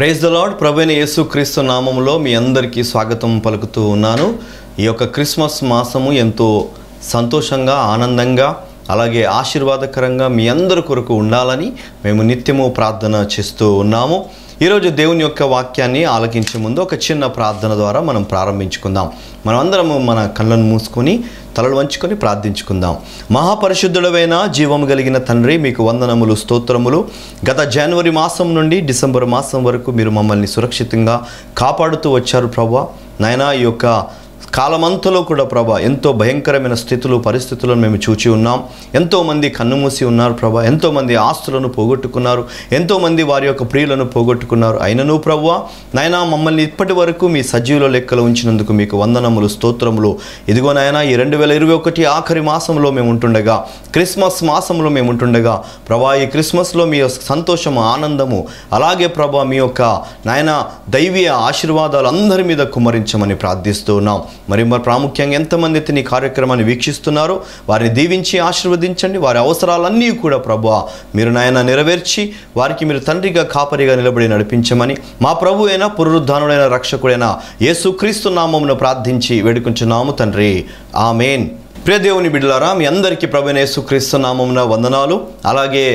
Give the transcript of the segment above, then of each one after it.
praise the lord Praveena యేసు క్రీస్తు నామంలో మీ అందరికీ స్వాగతం పలుకుతూ ఉన్నాను ఈ యొక్క క్రిస్మస్ మాసము ఎంతో సంతోషంగా ఆనందంగా అలాగే ఆశీర్వాదకరంగా మీ అందరి కొరకు ఉండాలని మేము నిత్యము ప్రార్థన చేస్తూ ఉన్నాము ఈరోజు దేవుని యొక్క వాక్యాన్ని ఆలకించే ముందు ఒక చిన్న ప్రార్థన ద్వారా మనం ప్రారంభించుకుందాం మనమందరము మన కళ్ళను మూసుకొని తలలు వంచుకొని ప్రార్థించుకుందాం మహాపరిశుద్ధుడవైన జీవము కలిగిన తండ్రి మీకు వందనములు స్తోత్రములు గత జనవరి మాసం నుండి డిసెంబర్ మాసం వరకు మీరు మమ్మల్ని సురక్షితంగా కాపాడుతూ వచ్చారు ప్రవ్వా నాయన ఈ యొక్క కాలమంతలో కూడా ప్రభా ఎంతో భయంకరమైన స్థితులు పరిస్థితులను మేము చూచి ఉన్నాం ఎంతోమంది కన్నుమూసి ఉన్నారు ప్రభా ఎంతోమంది ఆస్తులను పోగొట్టుకున్నారు ఎంతోమంది వారి యొక్క ప్రియులను పోగొట్టుకున్నారు అయినను ప్రభా నాయనా మమ్మల్ని ఇప్పటి వరకు మీ సజీవుల లెక్కలు ఉంచినందుకు మీకు వందనములు స్తోత్రములు ఇదిగో నాయనా ఈ రెండు వేల ఇరవై ఒకటి ఆఖరి మాసంలో మేము ఉంటుండగా క్రిస్మస్ మాసంలో మేము ఉంటుండగా ప్రభా ఈ క్రిస్మస్లో మీ సంతోషము ఆనందము అలాగే ప్రభా మీ యొక్క నాయన దైవీయ ఆశీర్వాదాలు అందరి మీద కుమరించమని ప్రార్థిస్తూ ఉన్నాం మరి మరి ప్రాముఖ్యంగా ఎంతమంది అయితే నీ కార్యక్రమాన్ని వీక్షిస్తున్నారో వారిని దీవించి ఆశీర్వదించండి వారి అవసరాలన్నీ కూడా ప్రభు మీరు నాయన నెరవేర్చి వారికి మీరు తండ్రిగా కాపరిగా నిలబడి నడిపించమని మా ప్రభు అయిన పునరుద్ధానుడైన రక్షకుడైన యేసుక్రీస్తు నామమును ప్రార్థించి వేడుకుంటున్నాము తండ్రి ఆమెన్ ప్రియదేవుని బిడ్డలారా మీ అందరికీ ప్రభు యేసుక్రీస్తు నామమున వందనాలు అలాగే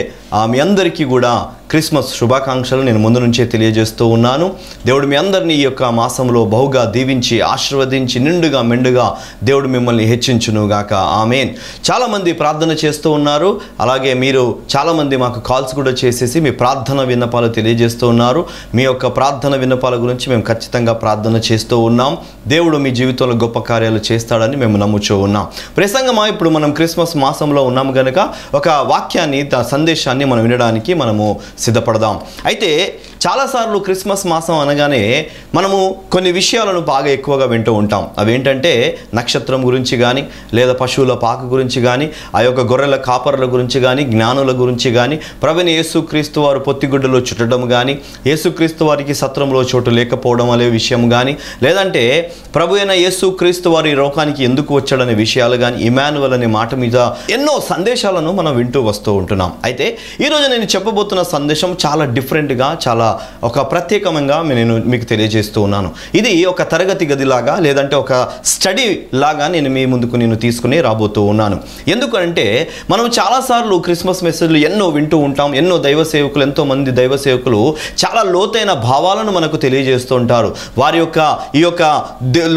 మీ అందరికీ కూడా క్రిస్మస్ శుభాకాంక్షలు నేను ముందు నుంచే తెలియజేస్తూ ఉన్నాను దేవుడు మీ అందరినీ ఈ యొక్క మాసంలో బహుగా దీవించి ఆశీర్వదించి నిండుగా మెండుగా దేవుడు మిమ్మల్ని హెచ్చించునుగాక ఆమెన్ చాలామంది ప్రార్థన చేస్తూ ఉన్నారు అలాగే మీరు చాలామంది మాకు కాల్స్ కూడా చేసేసి మీ ప్రార్థన విన్నపాలు తెలియజేస్తూ ఉన్నారు మీ యొక్క ప్రార్థన విన్నపాల గురించి మేము ఖచ్చితంగా ప్రార్థన చేస్తూ ఉన్నాం దేవుడు మీ జీవితంలో గొప్ప కార్యాలు చేస్తాడని మేము నమ్ముచూ ఉన్నాం ప్రసంగమా ఇప్పుడు మనం క్రిస్మస్ మాసంలో ఉన్నాము కనుక ఒక వాక్యాన్ని సందేశాన్ని మనం వినడానికి మనము సిద్ధపడదాం అయితే చాలాసార్లు క్రిస్మస్ మాసం అనగానే మనము కొన్ని విషయాలను బాగా ఎక్కువగా వింటూ ఉంటాం అవేంటంటే నక్షత్రం గురించి కానీ లేదా పశువుల పాక గురించి కానీ ఆ యొక్క గొర్రెల కాపర్ల గురించి కానీ జ్ఞానుల గురించి కానీ ప్రవీణ యేసుక్రీస్తు వారు పొత్తిగుడ్డలో చుట్టడం కానీ యేసుక్రీస్తు వారికి సత్రంలో చోటు లేకపోవడం అనే విషయం కానీ లేదంటే ప్రభు అయిన యేసుక్రీస్తు వారి లోకానికి ఎందుకు వచ్చాడనే విషయాలు కానీ ఇమానువల్ అనే మాట మీద ఎన్నో సందేశాలను మనం వింటూ వస్తూ ఉంటున్నాం అయితే ఈరోజు నేను చెప్పబోతున్న సందేశం చాలా డిఫరెంట్గా చాలా చాలా ఒక ప్రత్యేకంగా నేను మీకు తెలియజేస్తూ ఉన్నాను ఇది ఒక తరగతి గదిలాగా లేదంటే ఒక స్టడీ లాగా నేను మీ ముందుకు నేను తీసుకుని రాబోతూ ఉన్నాను ఎందుకంటే మనం చాలాసార్లు క్రిస్మస్ మెసేజ్లు ఎన్నో వింటూ ఉంటాం ఎన్నో దైవ సేవకులు ఎంతో మంది దైవ సేవకులు చాలా లోతైన భావాలను మనకు తెలియజేస్తూ ఉంటారు వారి యొక్క ఈ యొక్క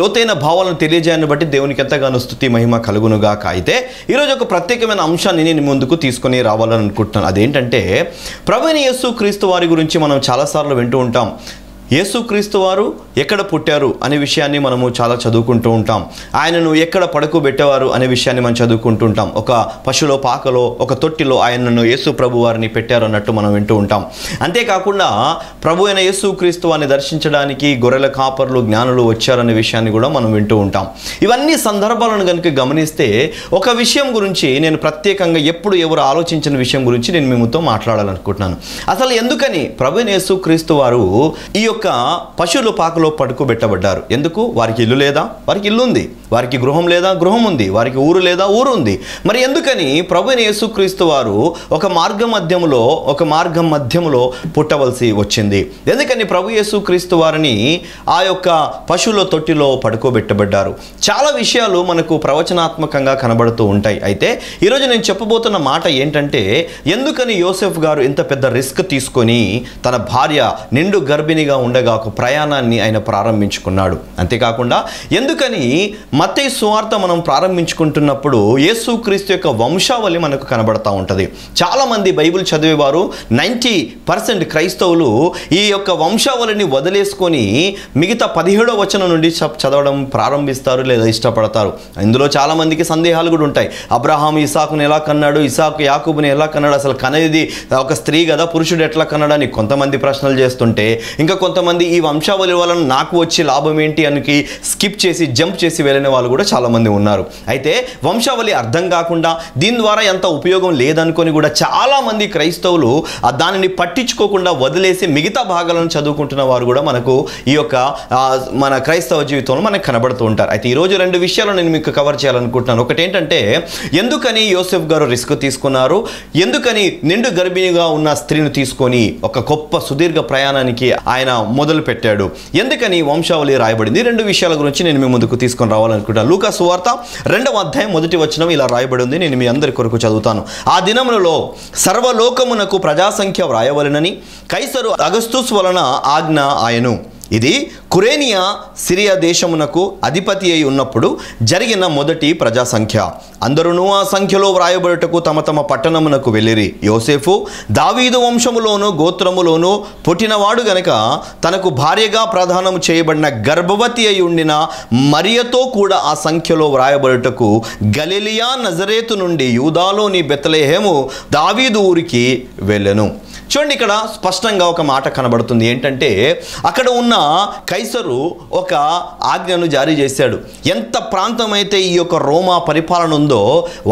లోతైన భావాలను తెలియజేయని బట్టి దేవునికి ఎంతగానో స్థుతి మహిమ కలుగునుగా అయితే ఈరోజు ఒక ప్రత్యేకమైన అంశాన్ని నేను ముందుకు తీసుకుని రావాలని అనుకుంటున్నాను అదేంటంటే ప్రవీణ యేసు క్రీస్తు వారి గురించి మనం చాలా చాలాసార్లు వింటూ ఉంటాం యేసుక్రీస్తు వారు ఎక్కడ పుట్టారు అనే విషయాన్ని మనము చాలా చదువుకుంటూ ఉంటాం ఆయనను ఎక్కడ పెట్టేవారు అనే విషయాన్ని మనం చదువుకుంటూ ఉంటాం ఒక పశులో పాకలో ఒక తొట్టిలో ఆయనను యేసు ప్రభు వారిని పెట్టారు అన్నట్టు మనం వింటూ ఉంటాం అంతేకాకుండా ప్రభు అయిన యేసుక్రీస్తు వారిని దర్శించడానికి గొర్రెల కాపర్లు జ్ఞానులు వచ్చారనే విషయాన్ని కూడా మనం వింటూ ఉంటాం ఇవన్నీ సందర్భాలను కనుక గమనిస్తే ఒక విషయం గురించి నేను ప్రత్యేకంగా ఎప్పుడు ఎవరు ఆలోచించిన విషయం గురించి నేను మిమ్మతో మాట్లాడాలనుకుంటున్నాను అసలు ఎందుకని ప్రభు యేసుక్రీస్తు వారు ఈ యొక్క యొక్క పశువులు పాకలో పడుకోబెట్టబడ్డారు ఎందుకు వారికి ఇల్లు లేదా వారికి ఇల్లు ఉంది వారికి గృహం లేదా గృహం ఉంది వారికి ఊరు లేదా ఊరు ఉంది మరి ఎందుకని ప్రభుని యేసుక్రీస్తు వారు ఒక మార్గ మధ్యములో ఒక మార్గం మధ్యములో పుట్టవలసి వచ్చింది ఎందుకని ప్రభు యేసుక్రీస్తు వారిని ఆ యొక్క పశువుల తొట్టిలో పడుకోబెట్టబడ్డారు చాలా విషయాలు మనకు ప్రవచనాత్మకంగా కనబడుతూ ఉంటాయి అయితే ఈరోజు నేను చెప్పబోతున్న మాట ఏంటంటే ఎందుకని యోసెఫ్ గారు ఇంత పెద్ద రిస్క్ తీసుకొని తన భార్య నిండు గర్భిణిగా ఉండగా ఒక ప్రయాణాన్ని ఆయన ప్రారంభించుకున్నాడు అంతేకాకుండా ఎందుకని మత్తయి సువార్త మనం ప్రారంభించుకుంటున్నప్పుడు యేసుక్రీస్తు యొక్క వంశావళి మనకు కనబడతా ఉంటుంది చాలామంది బైబిల్ చదివేవారు నైంటీ పర్సెంట్ క్రైస్తవులు ఈ యొక్క వంశావళిని వదిలేసుకొని మిగతా పదిహేడో వచనం నుండి చదవడం ప్రారంభిస్తారు లేదా ఇష్టపడతారు ఇందులో చాలామందికి సందేహాలు కూడా ఉంటాయి అబ్రహాం ఇసాకుని ఎలా కన్నాడు ఇసాకు యాకుబుని ఎలా కన్నాడు అసలు కనేది ఒక స్త్రీ కదా పురుషుడు ఎట్లా కన్నాడు అని కొంతమంది ప్రశ్నలు చేస్తుంటే ఇంకా కొంత కొంతమంది ఈ వంశావళి వలన నాకు వచ్చే లాభం ఏంటి అని స్కిప్ చేసి జంప్ చేసి వెళ్ళిన వాళ్ళు కూడా చాలామంది ఉన్నారు అయితే వంశావళి అర్థం కాకుండా దీని ద్వారా ఎంత ఉపయోగం లేదనుకొని కూడా చాలామంది క్రైస్తవులు దానిని పట్టించుకోకుండా వదిలేసి మిగతా భాగాలను చదువుకుంటున్న వారు కూడా మనకు ఈ యొక్క మన క్రైస్తవ జీవితంలో మనకు కనబడుతూ ఉంటారు అయితే ఈరోజు రెండు విషయాలు నేను మీకు కవర్ చేయాలనుకుంటున్నాను ఒకటి ఏంటంటే ఎందుకని యోసెఫ్ గారు రిస్క్ తీసుకున్నారు ఎందుకని నిండు గర్భిణిగా ఉన్న స్త్రీని తీసుకొని ఒక గొప్ప సుదీర్ఘ ప్రయాణానికి ఆయన మొదలుపెట్టాడు ఎందుకని వంశావళి రాయబడింది రెండు విషయాల గురించి నేను మీ ముందుకు తీసుకొని రావాలనుకుంటాను లూకా సువార్త రెండవ అధ్యాయం మొదటి వచనం ఇలా రాయబడి ఉంది నేను మీ అందరి కొరకు చదువుతాను ఆ దినములలో సర్వలోకమునకు ప్రజాసంఖ్య వ్రాయవలనని కైసరు అగస్తుస్ వలన ఆజ్ఞ ఆయను ఇది కురేనియా సిరియా దేశమునకు అధిపతి అయి ఉన్నప్పుడు జరిగిన మొదటి ప్రజా సంఖ్య అందరూ ఆ సంఖ్యలో వ్రాయబడుటకు తమ తమ పట్టణమునకు వెళ్ళిరి యోసేఫు దావీదు వంశములోను గోత్రములోను పుట్టినవాడు గనక తనకు భార్యగా ప్రధానము చేయబడిన గర్భవతి అయి ఉండిన మరియతో కూడా ఆ సంఖ్యలో వ్రాయబడుటకు గలిలియా నజరేతు నుండి యూదాలోని బెత్తలేహేము దావీదు ఊరికి వెళ్ళెను చూడండి ఇక్కడ స్పష్టంగా ఒక మాట కనబడుతుంది ఏంటంటే అక్కడ ఉన్న కైసరు ఒక ఆజ్ఞను జారీ చేశాడు ఎంత ప్రాంతం అయితే ఈ యొక్క రోమా పరిపాలన ఉందో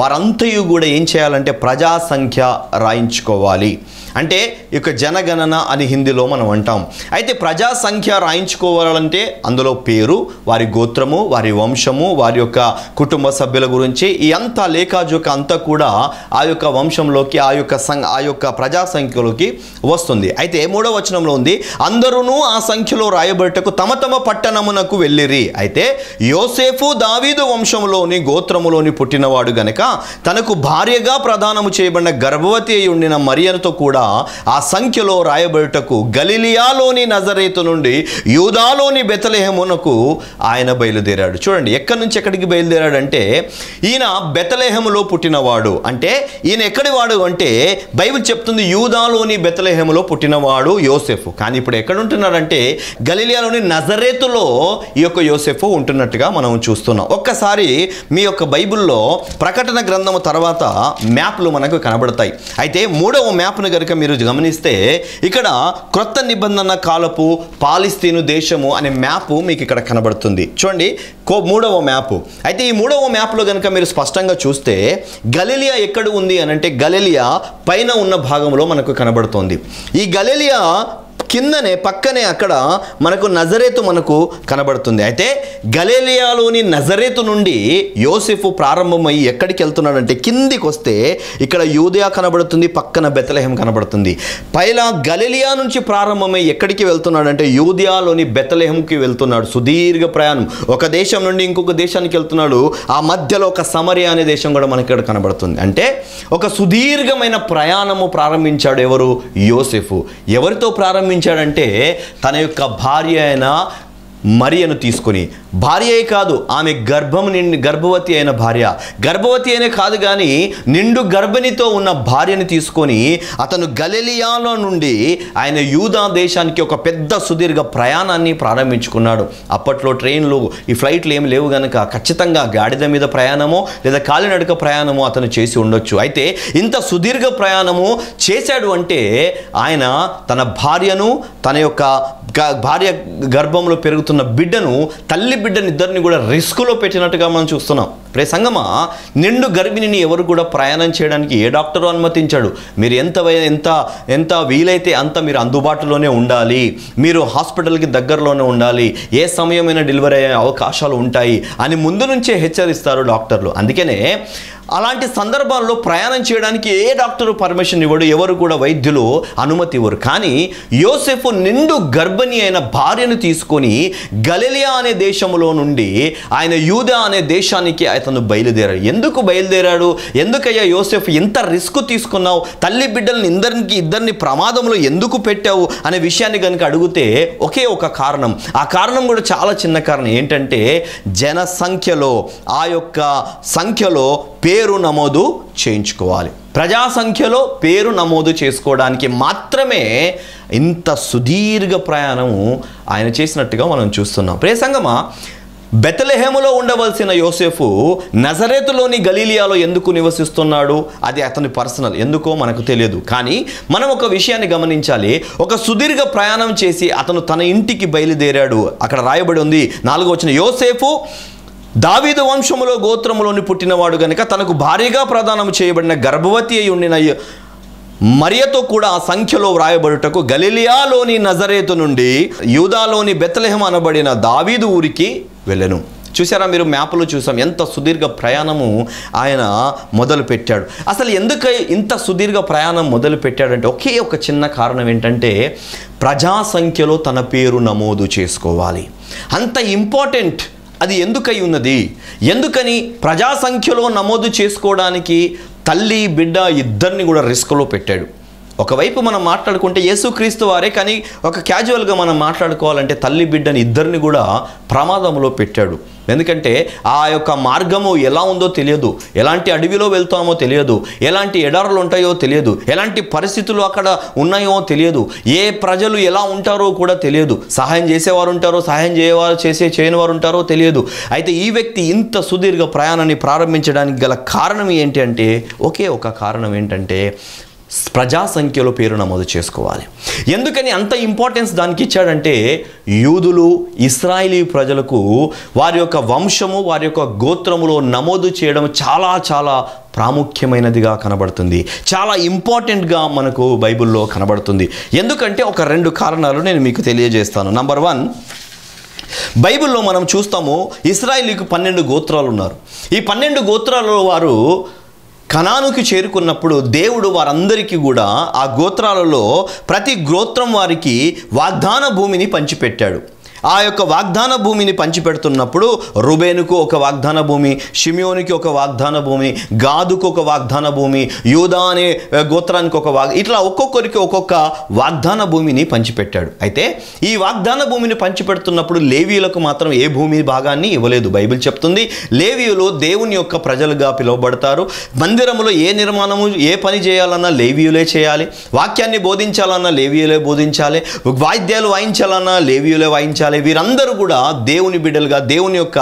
వారంతయు కూడా ఏం చేయాలంటే ప్రజా సంఖ్య రాయించుకోవాలి అంటే ఇక జనగణన అని హిందీలో మనం అంటాం అయితే ప్రజా సంఖ్య రాయించుకోవాలంటే అందులో పేరు వారి గోత్రము వారి వంశము వారి యొక్క కుటుంబ సభ్యుల గురించి ఈ అంతా లేఖాజోక అంతా కూడా ఆ యొక్క వంశంలోకి ఆ యొక్క సంఘ ఆ యొక్క ప్రజా సంఖ్యలోకి మనకి వస్తుంది అయితే మూడవ వచనంలో ఉంది అందరూ ఆ సంఖ్యలో రాయబడటకు తమ తమ పట్టణమునకు వెళ్ళిరి అయితే యోసేఫు దావీదు వంశంలోని గోత్రములోని పుట్టినవాడు గనక తనకు భార్యగా ప్రదానము చేయబడిన గర్భవతి అయి ఉండిన మరియనతో కూడా ఆ సంఖ్యలో రాయబడుటకు గలిలియాలోని నజరేతు నుండి యూదాలోని బెతలేహమునకు ఆయన బయలుదేరాడు చూడండి ఎక్కడి నుంచి ఎక్కడికి బయలుదేరాడంటే ఈయన బెతలేహములో పుట్టినవాడు అంటే ఈయన ఎక్కడి వాడు అంటే బైబిల్ చెప్తుంది యూదాలోని బెత్తలహేములో పుట్టినవాడు యోసెఫ్ కానీ ఇప్పుడు ఎక్కడ ఉంటున్నాడంటే గలిలియాలోని నజరేతులో ఈ యొక్క యోసెఫ్ ఉంటున్నట్టుగా మనం చూస్తున్నాం ఒక్కసారి మీ యొక్క బైబిల్లో ప్రకటన గ్రంథము తర్వాత మ్యాప్లు మనకు కనబడతాయి అయితే మూడవ మ్యాప్ను కనుక మీరు గమనిస్తే ఇక్కడ క్రొత్త నిబంధన కాలపు పాలిస్తీను దేశము అనే మ్యాప్ మీకు ఇక్కడ కనబడుతుంది చూడండి కో మూడవ మ్యాప్ అయితే ఈ మూడవ మ్యాప్లో కనుక మీరు స్పష్టంగా చూస్తే గలిలియా ఎక్కడ ఉంది అని అంటే గలీలియా పైన ఉన్న భాగంలో మనకు కనబడుతుంది కనబడుతోంది ఈ గలేలియా కిందనే పక్కనే అక్కడ మనకు నజరేతు మనకు కనబడుతుంది అయితే గలేలియాలోని నజరేతు నుండి యోసెఫ్ ప్రారంభమై ఎక్కడికి వెళ్తున్నాడంటే కిందికి వస్తే ఇక్కడ యూదయా కనబడుతుంది పక్కన బెతలహేం కనబడుతుంది పైలా గలేలియా నుంచి ప్రారంభమై ఎక్కడికి వెళ్తున్నాడంటే యూదియాలోని బెతలహేంకి వెళ్తున్నాడు సుదీర్ఘ ప్రయాణం ఒక దేశం నుండి ఇంకొక దేశానికి వెళ్తున్నాడు ఆ మధ్యలో ఒక సమరియా అనే దేశం కూడా మనకి ఇక్కడ కనబడుతుంది అంటే ఒక సుదీర్ఘమైన ప్రయాణము ప్రారంభించాడు ఎవరు యోసెఫ్ ఎవరితో ప్రారంభ ప్రారంభించాడంటే తన యొక్క భార్య అయిన మరియను తీసుకొని భార్యే కాదు ఆమె గర్భం నిండి గర్భవతి అయిన భార్య గర్భవతి అయిన కాదు కానీ నిండు గర్భిణితో ఉన్న భార్యని తీసుకొని అతను గలెలియాలో నుండి ఆయన యూదా దేశానికి ఒక పెద్ద సుదీర్ఘ ప్రయాణాన్ని ప్రారంభించుకున్నాడు అప్పట్లో ట్రైన్లు ఈ ఫ్లైట్లు ఏమి లేవు కనుక ఖచ్చితంగా గాడిద మీద ప్రయాణమో లేదా కాలినడక ప్రయాణమో అతను చేసి ఉండొచ్చు అయితే ఇంత సుదీర్ఘ ప్రయాణము చేశాడు అంటే ఆయన తన భార్యను తన యొక్క భార్య గర్భంలో పెరుగుతున్న బిడ్డను తల్లి తల్లి బిడ్డనిద్దరిని కూడా రిస్క్లో పెట్టినట్టుగా మనం చూస్తున్నాం ప్రే సంగమా నిండు గర్భిణిని ఎవరు కూడా ప్రయాణం చేయడానికి ఏ డాక్టరు అనుమతించాడు మీరు ఎంత ఎంత ఎంత వీలైతే అంత మీరు అందుబాటులోనే ఉండాలి మీరు హాస్పిటల్కి దగ్గరలోనే ఉండాలి ఏ సమయమైనా డెలివరీ అయ్యే అవకాశాలు ఉంటాయి అని ముందు నుంచే హెచ్చరిస్తారు డాక్టర్లు అందుకనే అలాంటి సందర్భాల్లో ప్రయాణం చేయడానికి ఏ డాక్టరు పర్మిషన్ ఇవ్వడు ఎవరు కూడా వైద్యులు అనుమతి ఇవ్వరు కానీ యోసెఫ్ నిండు గర్భిణి అయిన భార్యను తీసుకొని గలిలియా అనే దేశంలో నుండి ఆయన యూద అనే దేశానికి అతను బయలుదేరాడు ఎందుకు బయలుదేరాడు ఎందుకయ్యా యోసెఫ్ ఎంత రిస్క్ తీసుకున్నావు తల్లి బిడ్డలను ఇద్దరికి ఇద్దరిని ప్రమాదంలో ఎందుకు పెట్టావు అనే విషయాన్ని కనుక అడిగితే ఒకే ఒక కారణం ఆ కారణం కూడా చాలా చిన్న కారణం ఏంటంటే జనసంఖ్యలో ఆ యొక్క సంఖ్యలో పేరు నమోదు చేయించుకోవాలి ప్రజా సంఖ్యలో పేరు నమోదు చేసుకోవడానికి మాత్రమే ఇంత సుదీర్ఘ ప్రయాణము ఆయన చేసినట్టుగా మనం చూస్తున్నాం ప్రే సంగమా బెతలెహేములో ఉండవలసిన యోసేఫు నజరేతులోని గలీలియాలో ఎందుకు నివసిస్తున్నాడు అది అతని పర్సనల్ ఎందుకో మనకు తెలియదు కానీ మనం ఒక విషయాన్ని గమనించాలి ఒక సుదీర్ఘ ప్రయాణం చేసి అతను తన ఇంటికి బయలుదేరాడు అక్కడ రాయబడి ఉంది నాలుగు వచ్చిన యోసేఫు దావీదు వంశములో గోత్రములోని పుట్టినవాడు గనుక తనకు భారీగా ప్రదానం చేయబడిన గర్భవతి అయి ఉండిన మరియతో కూడా ఆ సంఖ్యలో వ్రాయబడుటకు గలిలియాలోని నజరేతు నుండి యూదాలోని బెత్తలెహం అనబడిన దావీదు ఊరికి వెళ్ళను చూసారా మీరు మ్యాప్లో చూసాం ఎంత సుదీర్ఘ ప్రయాణము ఆయన మొదలు పెట్టాడు అసలు ఎందుకు ఇంత సుదీర్ఘ ప్రయాణం మొదలు పెట్టాడంటే ఒకే ఒక చిన్న కారణం ఏంటంటే ప్రజా సంఖ్యలో తన పేరు నమోదు చేసుకోవాలి అంత ఇంపార్టెంట్ అది ఎందుకై ఉన్నది ఎందుకని ప్రజా సంఖ్యలో నమోదు చేసుకోవడానికి తల్లి బిడ్డ ఇద్దరిని కూడా రిస్క్లో పెట్టాడు ఒకవైపు మనం మాట్లాడుకుంటే యేసుక్రీస్తు వారే కానీ ఒక క్యాజువల్గా మనం మాట్లాడుకోవాలంటే తల్లి బిడ్డని ఇద్దరిని కూడా ప్రమాదంలో పెట్టాడు ఎందుకంటే ఆ యొక్క మార్గము ఎలా ఉందో తెలియదు ఎలాంటి అడవిలో వెళ్తామో తెలియదు ఎలాంటి ఎడారులు ఉంటాయో తెలియదు ఎలాంటి పరిస్థితులు అక్కడ ఉన్నాయో తెలియదు ఏ ప్రజలు ఎలా ఉంటారో కూడా తెలియదు సహాయం చేసేవారు ఉంటారో సహాయం చేయవారు చేసే చేయని వారు ఉంటారో తెలియదు అయితే ఈ వ్యక్తి ఇంత సుదీర్ఘ ప్రయాణాన్ని ప్రారంభించడానికి గల కారణం ఏంటి అంటే ఒకే ఒక కారణం ఏంటంటే ప్రజా సంఖ్యలో పేరు నమోదు చేసుకోవాలి ఎందుకని అంత ఇంపార్టెన్స్ దానికి ఇచ్చాడంటే యూదులు ఇస్రాయిలీ ప్రజలకు వారి యొక్క వంశము వారి యొక్క గోత్రములో నమోదు చేయడం చాలా చాలా ప్రాముఖ్యమైనదిగా కనబడుతుంది చాలా ఇంపార్టెంట్గా మనకు బైబిల్లో కనబడుతుంది ఎందుకంటే ఒక రెండు కారణాలు నేను మీకు తెలియజేస్తాను నంబర్ వన్ బైబిల్లో మనం చూస్తాము ఇస్రాయిలీకి పన్నెండు గోత్రాలు ఉన్నారు ఈ పన్నెండు గోత్రాలలో వారు కణానుకి చేరుకున్నప్పుడు దేవుడు వారందరికీ కూడా ఆ గోత్రాలలో ప్రతి గోత్రం వారికి వాగ్దాన భూమిని పంచిపెట్టాడు ఆ యొక్క వాగ్దాన భూమిని పంచిపెడుతున్నప్పుడు రుబేనుకు ఒక వాగ్దాన భూమి షిమియోనికి ఒక వాగ్దాన భూమి గాదుకు ఒక వాగ్దాన భూమి యూదా అనే గోత్రానికి ఒక వాగ్ ఇట్లా ఒక్కొక్కరికి ఒక్కొక్క వాగ్దాన భూమిని పంచిపెట్టాడు అయితే ఈ వాగ్దాన భూమిని పంచిపెడుతున్నప్పుడు లేవీయులకు మాత్రం ఏ భూమి భాగాన్ని ఇవ్వలేదు బైబిల్ చెప్తుంది లేవీయులు దేవుని యొక్క ప్రజలుగా పిలువబడతారు మందిరంలో ఏ నిర్మాణము ఏ పని చేయాలన్నా లేవీయులే చేయాలి వాక్యాన్ని బోధించాలన్నా లేవీయులే బోధించాలి వాయిద్యాలు వాయించాలన్నా లేవీయులే వాయించాలి కానీ వీరందరూ కూడా దేవుని బిడ్డలుగా దేవుని యొక్క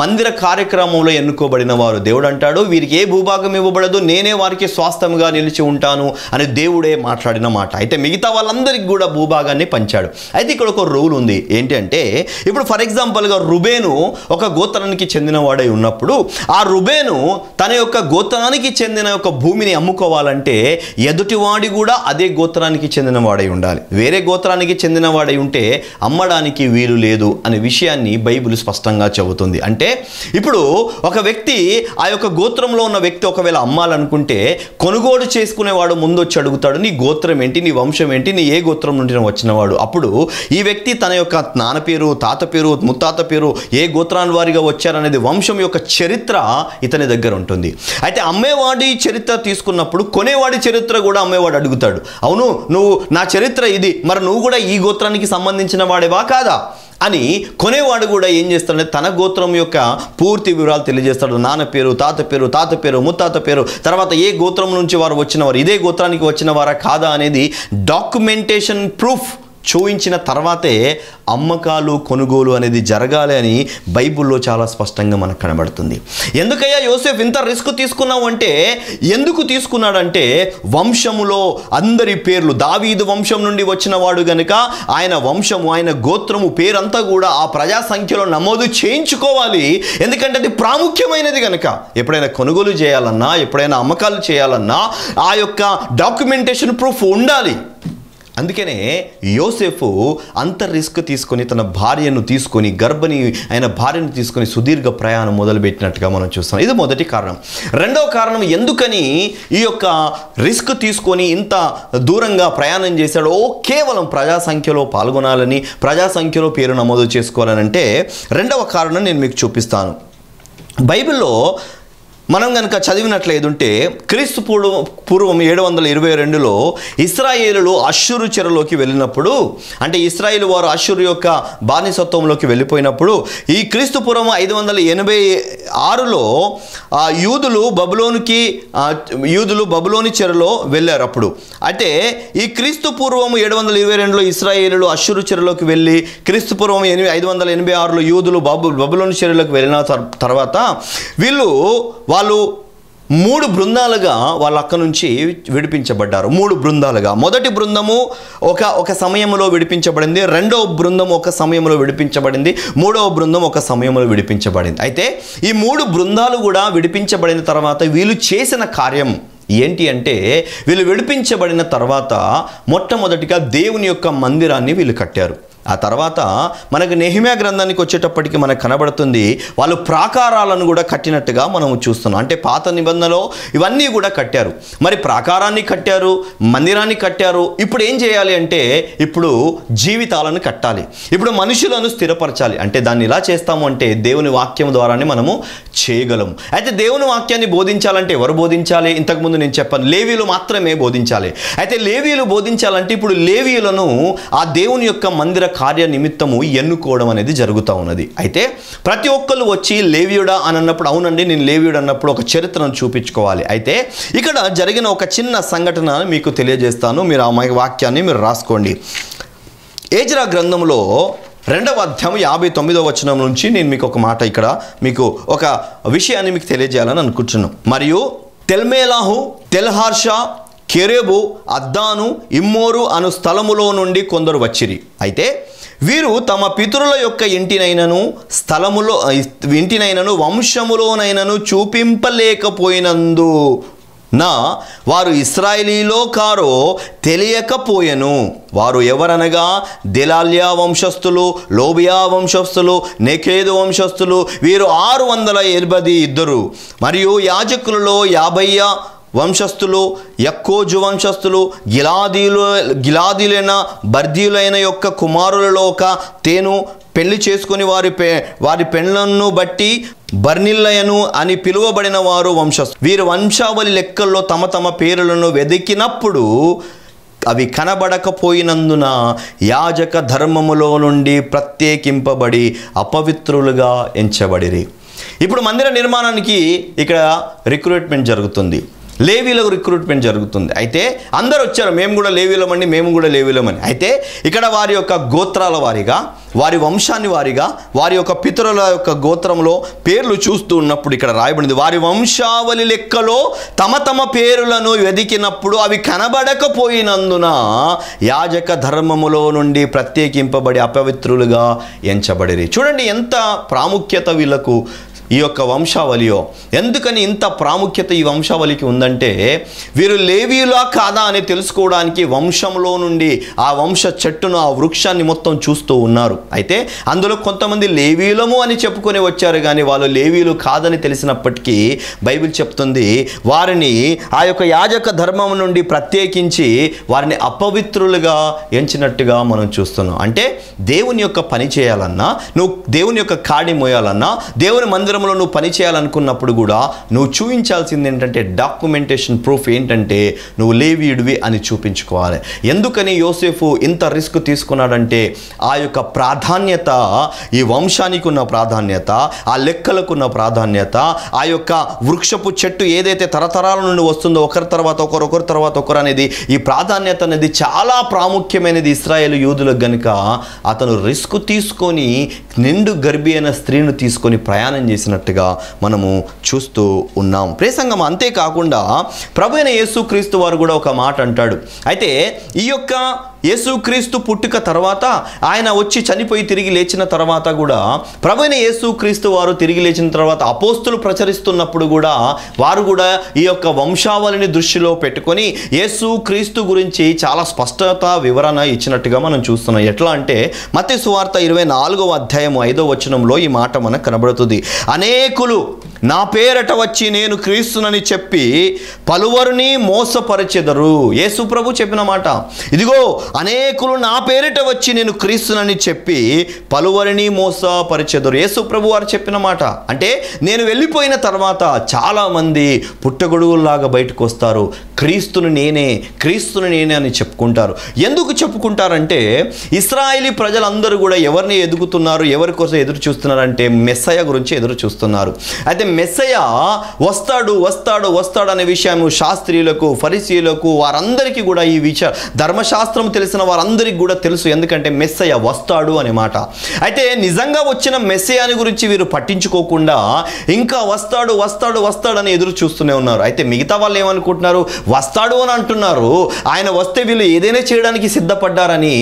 మందిర కార్యక్రమంలో ఎన్నుకోబడిన వారు దేవుడు అంటాడు వీరికి ఏ భూభాగం ఇవ్వబడదు నేనే వారికి స్వాస్థముగా నిలిచి ఉంటాను అని దేవుడే మాట్లాడిన మాట అయితే మిగతా వాళ్ళందరికీ కూడా భూభాగాన్ని పంచాడు అయితే ఇక్కడ ఒక రూల్ ఉంది ఏంటంటే ఇప్పుడు ఫర్ ఎగ్జాంపుల్గా రుబేను ఒక గోత్రానికి చెందినవాడై ఉన్నప్పుడు ఆ రుబేను తన యొక్క గోత్రానికి చెందిన ఒక భూమిని అమ్ముకోవాలంటే ఎదుటివాడి కూడా అదే గోత్రానికి చెందినవాడై ఉండాలి వేరే గోత్రానికి చెందినవాడై ఉంటే అమ్మడానికి వీలు లేదు అనే విషయాన్ని బైబిల్ స్పష్టంగా చెబుతుంది అంటే ఇప్పుడు ఒక వ్యక్తి ఆ యొక్క గోత్రంలో ఉన్న వ్యక్తి ఒకవేళ అమ్మాలనుకుంటే కొనుగోలు చేసుకునేవాడు ముందు వచ్చి అడుగుతాడు నీ గోత్రం ఏంటి నీ వంశం ఏంటి నీ ఏ గోత్రం నుండి వచ్చినవాడు అప్పుడు ఈ వ్యక్తి తన యొక్క నాన్న పేరు తాత పేరు ముత్తాత పేరు ఏ గోత్రాన్ని వారిగా వచ్చారనేది వంశం యొక్క చరిత్ర ఇతని దగ్గర ఉంటుంది అయితే అమ్మేవాడి చరిత్ర తీసుకున్నప్పుడు కొనేవాడి చరిత్ర కూడా అమ్మేవాడు అడుగుతాడు అవును నువ్వు నా చరిత్ర ఇది మరి నువ్వు కూడా ఈ గోత్రానికి సంబంధించిన వాడేవా కాదా అని కొనేవాడు కూడా ఏం చేస్తాడంటే తన గోత్రం యొక్క పూర్తి వివరాలు తెలియజేస్తాడు నాన్న పేరు తాత పేరు తాత పేరు ముత్తాత పేరు తర్వాత ఏ గోత్రం నుంచి వారు వచ్చినవారు ఇదే గోత్రానికి వచ్చిన వారా కాదా అనేది డాక్యుమెంటేషన్ ప్రూఫ్ చూయించిన తర్వాతే అమ్మకాలు కొనుగోలు అనేది జరగాలి అని బైబుల్లో చాలా స్పష్టంగా మనకు కనబడుతుంది ఎందుకయ్యా యోసేఫ్ ఇంత రిస్క్ తీసుకున్నావు అంటే ఎందుకు తీసుకున్నాడంటే వంశములో అందరి పేర్లు దావీదు వంశం నుండి వచ్చిన వాడు గనుక ఆయన వంశము ఆయన గోత్రము పేరంతా కూడా ఆ ప్రజా సంఖ్యలో నమోదు చేయించుకోవాలి ఎందుకంటే అది ప్రాముఖ్యమైనది కనుక ఎప్పుడైనా కొనుగోలు చేయాలన్నా ఎప్పుడైనా అమ్మకాలు చేయాలన్నా ఆ యొక్క డాక్యుమెంటేషన్ ప్రూఫ్ ఉండాలి అందుకనే యోసెఫ్ అంత రిస్క్ తీసుకొని తన భార్యను తీసుకొని గర్భిణి ఆయన భార్యను తీసుకొని సుదీర్ఘ ప్రయాణం మొదలుపెట్టినట్టుగా మనం చూస్తాం ఇది మొదటి కారణం రెండవ కారణం ఎందుకని ఈ యొక్క రిస్క్ తీసుకొని ఇంత దూరంగా ప్రయాణం చేశాడో కేవలం ప్రజా సంఖ్యలో పాల్గొనాలని ప్రజా సంఖ్యలో పేరు నమోదు చేసుకోవాలని అంటే రెండవ కారణం నేను మీకు చూపిస్తాను బైబిల్లో మనం కనుక చదివినట్లేదుంటే క్రీస్తు పూర్వం పూర్వం ఏడు వందల ఇరవై రెండులో ఇస్రాయేలులు అశ్షురు చెరలోకి వెళ్ళినప్పుడు అంటే ఇస్రాయేల్ వారు అశ్షూరు యొక్క బానిసత్వంలోకి వెళ్ళిపోయినప్పుడు ఈ క్రీస్తు పూర్వం ఐదు వందల ఎనభై ఆరులో యూదులు బబులోనికి యూదులు బబులోని చెరలో వెళ్ళారు అప్పుడు అంటే ఈ క్రీస్తు పూర్వం ఏడు వందల ఇరవై రెండులో ఇస్రాయేలులు అశ్షూరు చెరలోకి వెళ్ళి క్రీస్తు పూర్వం ఎనిమిది ఐదు వందల ఎనభై ఆరులో యూదులు బబు బబులోని చెరలోకి వెళ్ళిన తర్వాత వీళ్ళు వాళ్ళు మూడు బృందాలుగా వాళ్ళు అక్క నుంచి విడిపించబడ్డారు మూడు బృందాలుగా మొదటి బృందము ఒక ఒక సమయంలో విడిపించబడింది రెండవ బృందం ఒక సమయంలో విడిపించబడింది మూడవ బృందం ఒక సమయంలో విడిపించబడింది అయితే ఈ మూడు బృందాలు కూడా విడిపించబడిన తర్వాత వీళ్ళు చేసిన కార్యం ఏంటి అంటే వీళ్ళు విడిపించబడిన తర్వాత మొట్టమొదటిగా దేవుని యొక్క మందిరాన్ని వీళ్ళు కట్టారు ఆ తర్వాత మనకు నెహిమే గ్రంథానికి వచ్చేటప్పటికి మనకు కనబడుతుంది వాళ్ళు ప్రాకారాలను కూడా కట్టినట్టుగా మనం చూస్తున్నాం అంటే పాత నిబంధనలో ఇవన్నీ కూడా కట్టారు మరి ప్రాకారాన్ని కట్టారు మందిరాన్ని కట్టారు ఇప్పుడు ఏం చేయాలి అంటే ఇప్పుడు జీవితాలను కట్టాలి ఇప్పుడు మనుషులను స్థిరపరచాలి అంటే దాన్ని ఎలా చేస్తాము అంటే దేవుని వాక్యం ద్వారానే మనము చేయగలం అయితే దేవుని వాక్యాన్ని బోధించాలంటే ఎవరు బోధించాలి ఇంతకుముందు నేను చెప్పాను లేవీలు మాత్రమే బోధించాలి అయితే లేవీలు బోధించాలంటే ఇప్పుడు లేవీలను ఆ దేవుని యొక్క మందిర కార్యనిమిత్తము ఎన్నుకోవడం అనేది జరుగుతూ ఉన్నది అయితే ప్రతి ఒక్కరు వచ్చి లేవియుడా అని అన్నప్పుడు అవునండి నేను లేవియుడు అన్నప్పుడు ఒక చరిత్రను చూపించుకోవాలి అయితే ఇక్కడ జరిగిన ఒక చిన్న సంఘటన మీకు తెలియజేస్తాను మీరు ఆ వాక్యాన్ని మీరు రాసుకోండి ఏజరా గ్రంథంలో రెండవ అధ్యాయం యాభై తొమ్మిదో వచనం నుంచి నేను మీకు ఒక మాట ఇక్కడ మీకు ఒక విషయాన్ని మీకు తెలియజేయాలని అనుకుంటున్నాను మరియు తెల్మేలాహు తెల్హార్షా కెరేబు అద్దాను ఇమ్మోరు అను స్థలములో నుండి కొందరు వచ్చిరి అయితే వీరు తమ పితరుల యొక్క ఇంటినైనను స్థలములో ఇంటినైనను వంశములోనైనను చూపింపలేకపోయినందు నా వారు ఇస్రాయిలీలో కారో తెలియకపోయెను వారు ఎవరనగా దిలాల్యా వంశస్థులు లోబియా వంశస్థులు నెకేదు వంశస్థులు వీరు ఆరు వందల ఎనభై ఇద్దరు మరియు యాజకులలో యాభయ్య వంశస్థులు యక్కోజు వంశస్థులు గిలాదీలు గిలాదీలైన బర్దీలైన యొక్క కుమారులలో ఒక తేను పెళ్లి చేసుకుని వారి పె వారి పెళ్లను బట్టి బర్నిల్లయను అని పిలువబడిన వారు వంశస్థు వీరి వంశావళి లెక్కల్లో తమ తమ పేరులను వెదికినప్పుడు అవి కనబడకపోయినందున యాజక ధర్మములో నుండి ప్రత్యేకింపబడి అపవిత్రులుగా ఎంచబడిరి ఇప్పుడు మందిర నిర్మాణానికి ఇక్కడ రిక్రూట్మెంట్ జరుగుతుంది లేవీలకు రిక్రూట్మెంట్ జరుగుతుంది అయితే అందరు వచ్చారు మేము కూడా లేవీలమని మేము కూడా లేవీలమని అయితే ఇక్కడ వారి యొక్క గోత్రాల వారిగా వారి వంశాన్ని వారిగా వారి యొక్క పితరుల యొక్క గోత్రంలో పేర్లు చూస్తూ ఉన్నప్పుడు ఇక్కడ రాయబడింది వారి వంశావళి లెక్కలో తమ తమ పేరులను వెదికినప్పుడు అవి కనబడకపోయినందున యాజక ధర్మములో నుండి ప్రత్యేకింపబడి అపవిత్రులుగా ఎంచబడి చూడండి ఎంత ప్రాముఖ్యత వీళ్లకు ఈ యొక్క వంశావళియో ఎందుకని ఇంత ప్రాముఖ్యత ఈ వంశావళికి ఉందంటే వీరు లేవీలా కాదా అని తెలుసుకోవడానికి వంశంలో నుండి ఆ వంశ చెట్టును ఆ వృక్షాన్ని మొత్తం చూస్తూ ఉన్నారు అయితే అందులో కొంతమంది లేవీలము అని చెప్పుకొని వచ్చారు కానీ వాళ్ళు లేవీలు కాదని తెలిసినప్పటికీ బైబిల్ చెప్తుంది వారిని ఆ యొక్క యాజక ధర్మం నుండి ప్రత్యేకించి వారిని అపవిత్రులుగా ఎంచినట్టుగా మనం చూస్తున్నాం అంటే దేవుని యొక్క పని చేయాలన్నా నువ్వు దేవుని యొక్క కాడి మోయాలన్నా దేవుని మందిరం రంగంలో నువ్వు పనిచేయాలనుకున్నప్పుడు కూడా నువ్వు చూపించాల్సింది ఏంటంటే డాక్యుమెంటేషన్ ప్రూఫ్ ఏంటంటే నువ్వు లేవీయుడివి అని చూపించుకోవాలి ఎందుకని యోసేఫ్ ఇంత రిస్క్ తీసుకున్నాడంటే ఆ యొక్క ప్రాధాన్యత ఈ వంశానికి ఉన్న ప్రాధాన్యత ఆ లెక్కలకున్న ప్రాధాన్యత ఆ యొక్క వృక్షపు చెట్టు ఏదైతే తరతరాల నుండి వస్తుందో ఒకరి తర్వాత ఒకరు ఒకరి తర్వాత ఒకరు అనేది ఈ ప్రాధాన్యత అనేది చాలా ప్రాముఖ్యమైనది ఇస్రాయేల్ యూదులకు గనుక అతను రిస్క్ తీసుకొని నిండు గర్భి అయిన స్త్రీను తీసుకొని ప్రయాణం చేసినట్టుగా మనము చూస్తూ ఉన్నాం ప్రేసంగం అంతేకాకుండా ప్రభు అయిన క్రీస్తు వారు కూడా ఒక మాట అంటాడు అయితే ఈ యొక్క యేసుక్రీస్తు పుట్టుక తర్వాత ఆయన వచ్చి చనిపోయి తిరిగి లేచిన తర్వాత కూడా ప్రవైన యేసుక్రీస్తు వారు తిరిగి లేచిన తర్వాత అపోస్తులు ప్రచరిస్తున్నప్పుడు కూడా వారు కూడా ఈ యొక్క వంశావళిని దృష్టిలో పెట్టుకొని యేసుక్రీస్తు గురించి చాలా స్పష్టత వివరణ ఇచ్చినట్టుగా మనం చూస్తున్నాం ఎట్లా అంటే మతి సువార్త ఇరవై నాలుగో అధ్యాయం ఐదో వచనంలో ఈ మాట మనకు కనబడుతుంది అనేకులు నా పేరట వచ్చి నేను క్రీస్తునని చెప్పి పలువురిని మోసపరిచెదరు యేసు ప్రభు చెప్పిన మాట ఇదిగో అనేకులు నా పేరిట వచ్చి నేను క్రీస్తునని చెప్పి పలువరిని మోసపరిచెదరు యేసు ప్రభు వారు చెప్పిన మాట అంటే నేను వెళ్ళిపోయిన తర్వాత చాలామంది పుట్టగొడుగుల్లాగా బయటకు వస్తారు క్రీస్తును నేనే క్రీస్తును నేనే అని చెప్పుకుంటారు ఎందుకు చెప్పుకుంటారంటే ఇస్రాయిలీ ప్రజలందరూ కూడా ఎవరిని ఎదుగుతున్నారు ఎవరి కోసం ఎదురు చూస్తున్నారంటే మెస్సయ గురించి ఎదురు చూస్తున్నారు అయితే మెస్సయ వస్తాడు వస్తాడు వస్తాడు అనే విషయం శాస్త్రీయులకు ఫరిసీయులకు వారందరికీ కూడా ఈ విషయ ధర్మశాస్త్రం తెలిసిన వారందరికీ కూడా తెలుసు ఎందుకంటే మెస్సయ వస్తాడు అనే మాట అయితే నిజంగా వచ్చిన మెస్సయాని గురించి వీరు పట్టించుకోకుండా ఇంకా వస్తాడు వస్తాడు వస్తాడని ఎదురు చూస్తూనే ఉన్నారు అయితే మిగతా వాళ్ళు ఏమనుకుంటున్నారు వస్తాడు అని అంటున్నారు ఆయన వస్తే వీళ్ళు ఏదైనా చేయడానికి సిద్ధపడ్డారని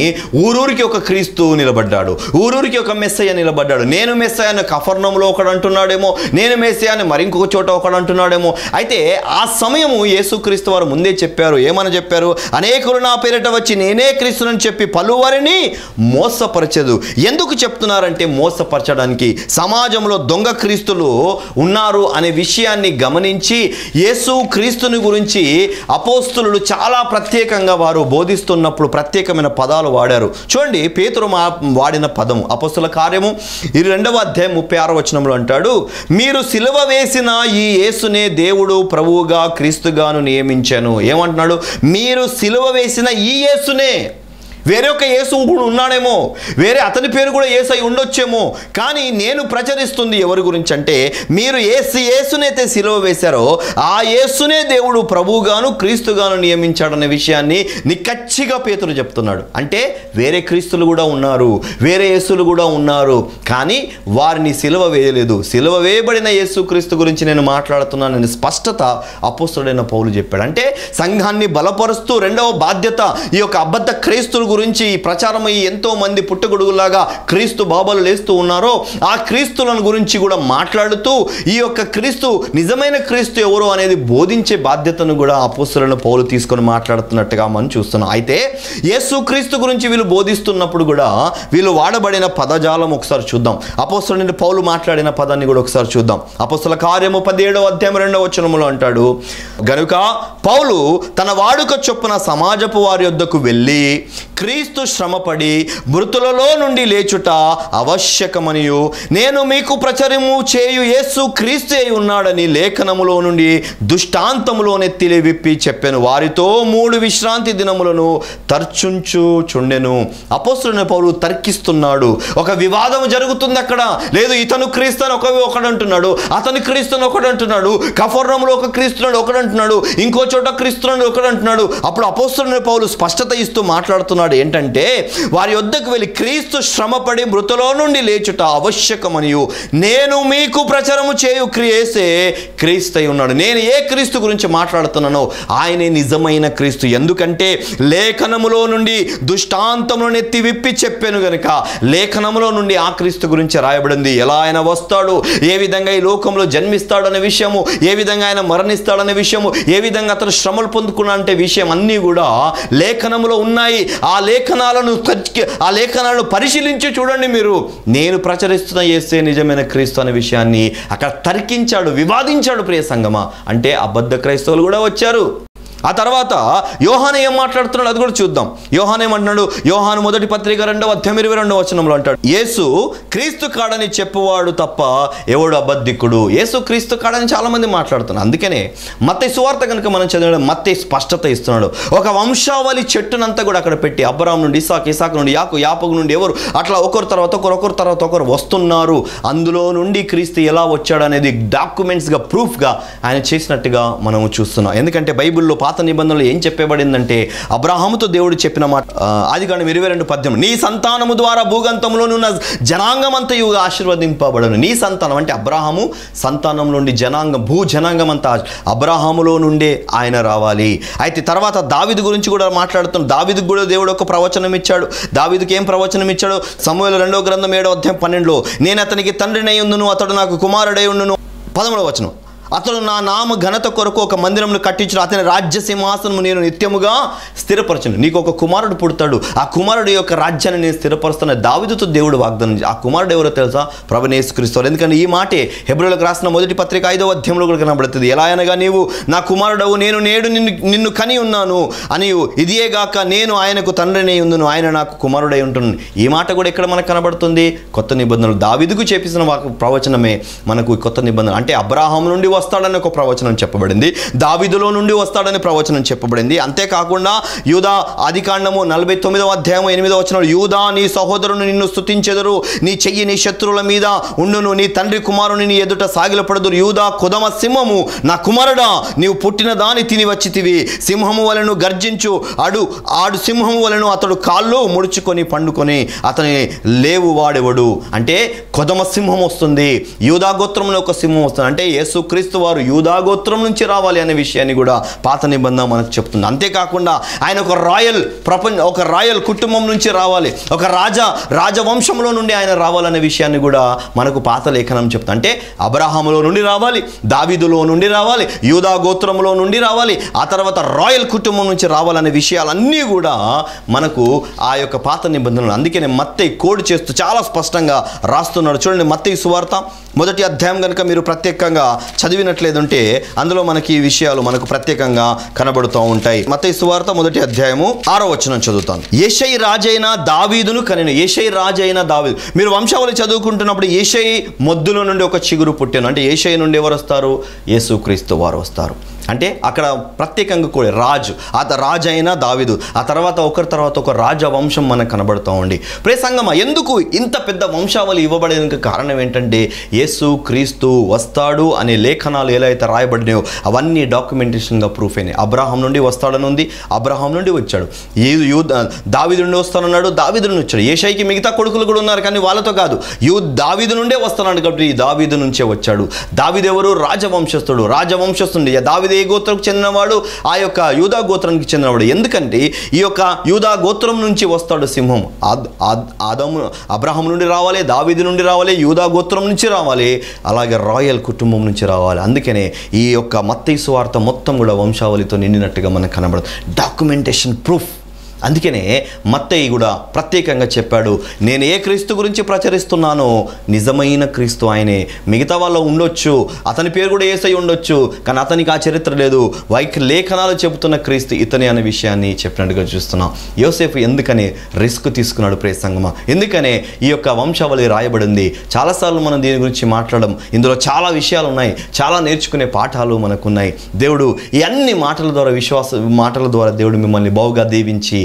ఊరూరికి ఒక క్రీస్తు నిలబడ్డాడు ఊరూరికి ఒక మెస్సయ్య నిలబడ్డాడు నేను మెస్సయ్యను అని కఫర్ణంలో ఒకడు అంటున్నాడేమో నేను మెస్సయ్య అని మరింకొక చోట ఒకడు అంటున్నాడేమో అయితే ఆ సమయము యేసుక్రీస్తు వారు ముందే చెప్పారు ఏమని చెప్పారు అనేకులు నా పేరిట వచ్చి నేనే క్రీస్తునని చెప్పి పలువారిని మోసపరచదు ఎందుకు చెప్తున్నారంటే మోసపరచడానికి సమాజంలో దొంగ క్రీస్తులు ఉన్నారు అనే విషయాన్ని గమనించి యేసు క్రీస్తుని గురించి అపోస్తులు చాలా ప్రత్యేకంగా వారు బోధిస్తున్నప్పుడు ప్రత్యేకమైన పదాలు వాడారు చూడండి పేతురు మా వాడిన పదము అపోస్తుల కార్యము ఈ రెండవ అధ్యాయం ముప్పై ఆరో వచనంలో అంటాడు మీరు సిలువ వేసిన ఈ యేసునే దేవుడు ప్రభువుగా క్రీస్తుగాను నియమించాను ఏమంటున్నాడు మీరు సిలువ వేసిన ఈ యేసునే వేరే ఒక యేసు కూడా ఉన్నాడేమో వేరే అతని పేరు కూడా ఏసై ఉండొచ్చేమో కానీ నేను ప్రచరిస్తుంది ఎవరి గురించి అంటే మీరు ఏసు యేసునైతే సిలవ వేశారో ఆ యేసునే దేవుడు ప్రభువుగాను క్రీస్తుగాను నియమించాడనే విషయాన్ని నిక్కచ్చిగా పేతులు చెప్తున్నాడు అంటే వేరే క్రీస్తులు కూడా ఉన్నారు వేరే యేసులు కూడా ఉన్నారు కానీ వారిని సిలవ వేయలేదు సిలువ వేయబడిన యేసు క్రీస్తు గురించి నేను మాట్లాడుతున్నాను స్పష్టత అపుస్తుడైన పౌలు చెప్పాడు అంటే సంఘాన్ని బలపరుస్తూ రెండవ బాధ్యత ఈ యొక్క అబద్ధ క్రీస్తులు గురించి ప్రచారం ఎంతో మంది పుట్టగొడుగులాగా క్రీస్తు బాబాలు లేస్తూ ఉన్నారో ఆ క్రీస్తులను గురించి కూడా మాట్లాడుతూ ఈ యొక్క క్రీస్తు నిజమైన క్రీస్తు ఎవరు అనేది బోధించే బాధ్యతను కూడా అపోస్తులను పౌలు తీసుకొని మాట్లాడుతున్నట్టుగా మనం చూస్తున్నాం అయితే యేసు క్రీస్తు గురించి వీళ్ళు బోధిస్తున్నప్పుడు కూడా వీళ్ళు వాడబడిన పదజాలం ఒకసారి చూద్దాం అపోస్తులని పౌలు మాట్లాడిన పదాన్ని కూడా ఒకసారి చూద్దాం అపోస్తల కార్యము పదిహేడవ అధ్యాయం రెండవ వచనములు అంటాడు గనుక పౌలు తన వాడుక చొప్పున సమాజపు వారి యొద్దకు వెళ్ళి క్రీస్తు శ్రమపడి మృతులలో నుండి లేచుట ఆవశ్యకమనియు నేను మీకు ప్రచారము చేయు యేసు క్రీస్తు అయి ఉన్నాడని లేఖనములో నుండి దుష్టాంతములోనే తెలివిప్పి చెప్పాను వారితో మూడు విశ్రాంతి దినములను తర్చుంచు చుండెను అపోస్తులైన పౌరు తర్కిస్తున్నాడు ఒక వివాదం జరుగుతుంది అక్కడ లేదు ఇతను క్రీస్తుని ఒక ఒకడంటున్నాడు అతను క్రీస్తుని ఒకడు అంటున్నాడు కఫోర్రంలో ఒక క్రీస్తున్నాడు ఒకడంటున్నాడు ఇంకో చోట క్రీస్తున్నాడు ఒకడు అంటున్నాడు అప్పుడు అపోస్తున్న పౌలు స్పష్టత ఇస్తూ మాట్లాడుతున్నాడు చెప్తున్నాడు ఏంటంటే వారి వద్దకు వెళ్ళి క్రీస్తు శ్రమపడి మృతలో నుండి లేచుట ఆవశ్యకమనియు నేను మీకు ప్రచారము చేయు క్రియేసే క్రీస్తు ఉన్నాడు నేను ఏ క్రీస్తు గురించి మాట్లాడుతున్నానో ఆయనే నిజమైన క్రీస్తు ఎందుకంటే లేఖనములో నుండి దుష్టాంతములను ఎత్తి విప్పి చెప్పాను గనుక లేఖనములో నుండి ఆ క్రీస్తు గురించి రాయబడింది ఎలా ఆయన వస్తాడు ఏ విధంగా ఈ లోకంలో జన్మిస్తాడనే విషయము ఏ విధంగా ఆయన మరణిస్తాడనే విషయము ఏ విధంగా అతను శ్రమలు పొందుకున్నా అంటే విషయం అన్నీ కూడా లేఖనములో ఉన్నాయి ఆ లేఖనాలను ఆ లేఖనాలను పరిశీలించి చూడండి మీరు నేను ప్రచరిస్తున్న ఏస్తే నిజమైన క్రీస్తు అనే విషయాన్ని అక్కడ తరికించాడు వివాదించాడు ప్రియ సంగమ అంటే అబద్ధ క్రైస్తవులు కూడా వచ్చారు ఆ తర్వాత యోహాన్ ఏం మాట్లాడుతున్నాడు అది కూడా చూద్దాం యోహాన్ ఏమంటున్నాడు యోహాను మొదటి పత్రిక రెండవ అధ్యాయం ఇరవై రెండవ వచనంలో అంటాడు యేసు క్రీస్తు కాడని చెప్పువాడు తప్ప ఎవడు అబద్ధికుడు యేసు క్రీస్తు కాడని చాలామంది మాట్లాడుతున్నారు అందుకనే మత్తి సువార్త కనుక మనం చదివాడు మత్తి స్పష్టత ఇస్తున్నాడు ఒక వంశావళి చెట్టునంతా కూడా అక్కడ పెట్టి అబ్రామ్ నుండి ఇసాక్ ఇసాక్ నుండి యాకు యాపకు నుండి ఎవరు అట్లా ఒకరు తర్వాత ఒకరు ఒకరు తర్వాత ఒకరు వస్తున్నారు అందులో నుండి క్రీస్తు ఎలా వచ్చాడు అనేది డాక్యుమెంట్స్గా ప్రూఫ్గా ఆయన చేసినట్టుగా మనం చూస్తున్నాం ఎందుకంటే బైబిల్లో పాత నిబంధనలు ఏం చెప్పబడిందంటే అబ్రహాముతో దేవుడు చెప్పిన మాట ఆది కానీ ఇరవై రెండు పద్యం నీ సంతానము ద్వారా భూగంతంలోనున్న జనాంగం అంతయుగా ఆశీర్వదింపబడను నీ సంతానం అంటే అబ్రహాము సంతానంలో నుండి జనాంగం భూ జనాంగం అంతా అబ్రహాములో నుండే ఆయన రావాలి అయితే తర్వాత దావిదు గురించి కూడా మాట్లాడుతున్నాం దావిదికి కూడా దేవుడు ఒక ప్రవచనం ఇచ్చాడు దావిదికి ఏం ప్రవచనం ఇచ్చాడు సమూహల రెండో గ్రంథం ఏడో అధ్యాయం పన్నెండులో నేను అతనికి తండ్రినై ఉండును అతడు నాకు కుమారుడై ఉండును పదమూడవ వచనం అతను నా నామ ఘనత కొరకు ఒక మందిరంను కట్టించిన అతని రాజ్య సింహాసనము నేను నిత్యముగా స్థిరపరచను నీకు ఒక కుమారుడు పుడతాడు ఆ కుమారుడు యొక్క రాజ్యాన్ని నేను స్థిరపరుస్తున్న దావిదుతో దేవుడు వాగ్దానం ఆ కుమారుడు ఎవరో తెలుసా ప్రభనేసుక్రీస్తువారు ఎందుకంటే ఈ మాటే హెబ్రోలకు రాసిన మొదటి పత్రిక ఐదో అధ్యయంలో కూడా కనబడుతుంది ఎలా అనగా నీవు నా కుమారుడవు నేను నేడు నిన్ను నిన్ను కని ఉన్నాను అని ఇదియేగాక నేను ఆయనకు తండ్రినే ఉందును ఆయన నాకు కుమారుడై ఉంటున్నాను ఈ మాట కూడా ఎక్కడ మనకు కనబడుతుంది కొత్త నిబంధనలు దావిదుకు చేపిస్తున్న ప్రవచనమే మనకు కొత్త నిబంధన అంటే అబ్రాహం నుండి వస్తాడని ఒక ప్రవచనం చెప్పబడింది దావిదులో నుండి వస్తాడని ప్రవచనం చెప్పబడింది అంతేకాకుండా యూదా అధికాండము నలభై తొమ్మిదవ అధ్యాయం ఎనిమిదో వచ్చిన యూదా నీ సహోదరుని నిన్ను స్థుతించెదరు నీ చెయ్యి నీ శత్రువుల మీద ఉండును నీ తండ్రి కుమారుని నీ ఎదుట సాగిలపడదురు యూదా కుదమ సింహము నా కుమారుడా నీవు పుట్టిన దాని తిని వచ్చితివి సింహము వలను గర్జించు అడు ఆడు సింహము వలను అతడు కాళ్ళు ముడుచుకొని పండుకొని అతని లేవు వాడెవడు అంటే కొదమ సింహం వస్తుంది యూదా గోత్రంలో ఒక సింహం వస్తుంది అంటే యేసుక్రీస్తు క్రీస్తు వారు యూదాగోత్రం నుంచి రావాలి అనే విషయాన్ని కూడా పాత నిబంధన మనకు చెప్తుంది అంతేకాకుండా ఆయన ఒక రాయల్ ప్రపంచ ఒక రాయల్ కుటుంబం నుంచి రావాలి ఒక రాజా రాజవంశంలో నుండి ఆయన రావాలనే విషయాన్ని కూడా మనకు పాత లేఖనం చెప్తుంది అంటే అబ్రహాములో నుండి రావాలి దావిదులో నుండి రావాలి యూదా గోత్రంలో నుండి రావాలి ఆ తర్వాత రాయల్ కుటుంబం నుంచి రావాలనే విషయాలన్నీ కూడా మనకు ఆ యొక్క పాత నిబంధనలు అందుకే నేను మత్తయ్య కోడ్ చేస్తూ చాలా స్పష్టంగా రాస్తున్నాడు చూడండి మత్తై సువార్త మొదటి అధ్యాయం కనుక మీరు ప్రత్యేకంగా చదివి చదివినట్లేదుంటే అందులో మనకి ఈ విషయాలు మనకు ప్రత్యేకంగా కనబడుతూ ఉంటాయి మత సువార్త మొదటి అధ్యాయము ఆరో వచనం చదువుతాను ఏషై రాజైన దావీదును కనిన ఏషై రాజైన దావీదు మీరు వంశావళి చదువుకుంటున్నప్పుడు ఏషై మొద్దులో నుండి ఒక చిగురు పుట్టాను అంటే ఏషై నుండి ఎవరు వస్తారు యేసుక్రీస్తు వారు వస్తారు అంటే అక్కడ ప్రత్యేకంగా కూడా రాజు ఆ రాజు అయినా దావిదు ఆ తర్వాత ఒకరి తర్వాత ఒక రాజ వంశం మనకు కనబడుతూ ఉండి ప్రే ఎందుకు ఇంత పెద్ద వంశావళి ఇవ్వబడేందుకు కారణం ఏంటంటే యేసు క్రీస్తు వస్తాడు అనే లేఖనాలు ఎలా అయితే రాయబడినాయో అవన్నీ డాక్యుమెంటేషన్గా ప్రూఫ్ అయినాయి అబ్రాహం నుండి వస్తాడని ఉంది అబ్రాహం నుండి వచ్చాడు యూ దావిదు నుండి వస్తానన్నాడు దావిదు నుండి వచ్చాడు ఏషాయికి మిగతా కొడుకులు కూడా ఉన్నారు కానీ వాళ్ళతో కాదు యూ దావిదు నుండే వస్తున్నాడు కాబట్టి ఈ దావిదు నుంచే వచ్చాడు దావిదెవరు రాజవంశస్థుడు రాజవంశస్థుడు దావిదే ఏ గోత్రంకు చెందినవాడు ఆ యొక్క యూదా గోత్రానికి చెందినవాడు ఎందుకంటే ఈ యొక్క యూదా గోత్రం నుంచి వస్తాడు సింహం ఆదము అబ్రహం నుండి రావాలి దావిది నుండి రావాలి యూదా గోత్రం నుంచి రావాలి అలాగే రాయల్ కుటుంబం నుంచి రావాలి అందుకనే ఈ యొక్క మత్తైసు వార్త మొత్తం కూడా వంశావళితో నిండినట్టుగా మనకు కనబడదు డాక్యుమెంటేషన్ ప్రూఫ్ అందుకనే మత్తయ్య కూడా ప్రత్యేకంగా చెప్పాడు నేను ఏ క్రీస్తు గురించి ప్రచరిస్తున్నానో నిజమైన క్రీస్తు ఆయనే మిగతా వాళ్ళు ఉండొచ్చు అతని పేరు కూడా ఏసై ఉండొచ్చు కానీ అతనికి ఆ చరిత్ర లేదు వైఖ లేఖనాలు చెబుతున్న క్రీస్తు ఇతనే అనే విషయాన్ని చెప్పినట్టుగా చూస్తున్నాం యోసేఫ్ ఎందుకని రిస్క్ తీసుకున్నాడు ప్రే సంగమ ఎందుకనే ఈ యొక్క వంశావళి రాయబడింది చాలాసార్లు మనం దీని గురించి మాట్లాడడం ఇందులో చాలా విషయాలు ఉన్నాయి చాలా నేర్చుకునే పాఠాలు మనకున్నాయి దేవుడు ఈ అన్ని మాటల ద్వారా విశ్వాస మాటల ద్వారా దేవుడు మిమ్మల్ని బావుగా దీవించి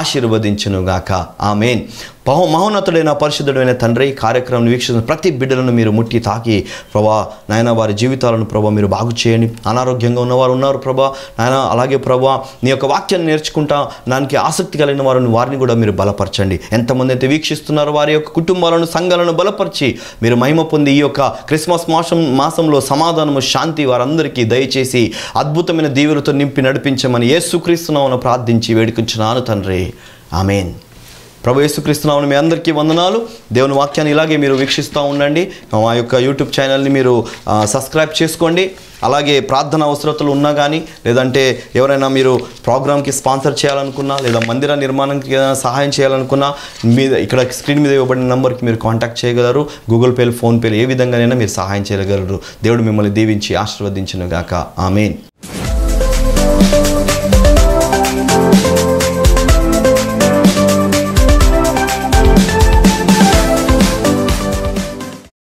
ఆశీర్వదించునుగాక ఆమెన్ బహు మహోన్నతుడైన పరిశుద్ధుడైన తండ్రి కార్యక్రమం వీక్షిస్తున్న ప్రతి బిడ్డలను మీరు ముట్టి తాకి ప్రభా నాయన వారి జీవితాలను ప్రభా మీరు బాగు చేయండి అనారోగ్యంగా ఉన్నవారు ఉన్నారు ప్రభా నాయన అలాగే ప్రభా నీ యొక్క వాక్యాన్ని నేర్చుకుంటా దానికి ఆసక్తి కలిగిన వారిని వారిని కూడా మీరు బలపరచండి ఎంతమంది అయితే వీక్షిస్తున్నారో వారి యొక్క కుటుంబాలను సంఘాలను బలపరిచి మీరు మహిమ పొంది ఈ యొక్క క్రిస్మస్ మాసం మాసంలో సమాధానము శాంతి వారందరికీ దయచేసి అద్భుతమైన దీవులతో నింపి నడిపించమని ఏసుక్రీస్తున్నామని ప్రార్థించి వేడుకించినాను తండ్రి ఆమెన్ ప్రభు యేసుక్రీస్తున్నామని మీ అందరికీ వందనాలు దేవుని వాక్యాన్ని ఇలాగే మీరు వీక్షిస్తూ ఉండండి మా యొక్క యూట్యూబ్ ఛానల్ని మీరు సబ్స్క్రైబ్ చేసుకోండి అలాగే ప్రార్థన అవసరతలు ఉన్నా కానీ లేదంటే ఎవరైనా మీరు ప్రోగ్రామ్కి స్పాన్సర్ చేయాలనుకున్నా లేదా మందిర నిర్మాణంకి ఏదైనా సహాయం చేయాలనుకున్నా మీద ఇక్కడ స్క్రీన్ మీద ఇవ్వబడిన నెంబర్కి మీరు కాంటాక్ట్ చేయగలరు గూగుల్ పేలు ఫోన్పేలు ఏ విధంగానైనా మీరు సహాయం చేయగలరు దేవుడు మిమ్మల్ని దీవించి ఆశీర్వదించిన గాక ఆమెన్